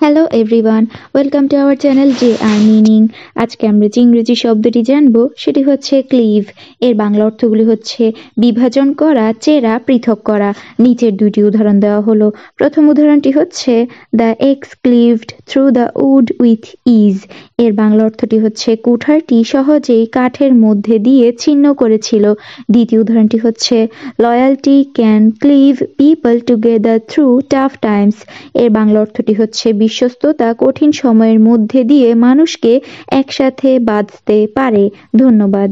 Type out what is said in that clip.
hello everyone welcome to our channel J R meaning আজকে আমরা যে ইংরেজি শব্দটি জানব সেটি হচ্ছে ক্লিভ এর বাংলা অর্থগুলি হচ্ছে বিভাজন করা চেরা পৃথক করা নিচের দুটি উদাহরণ দেওয়া হলো প্রথম উদাহরণটি হচ্ছে the axe cleaved through the wood with ease এর বাংলা অর্থটি হচ্ছে কুঠারটি সহজেই কাঠের মধ্যে দিয়ে ছিন্ন করেছিল দ্বিতীয় উদাহরণটি হচ্ছে loyalty can cleave people together through tough times এর বাংলা অর্থটি হচ্ছে বিশ্বস্ততা কঠিন সময়ের মধ্যে দিয়ে মানুষকে একসাথে বাঁধতে পারে ধন্যবাদ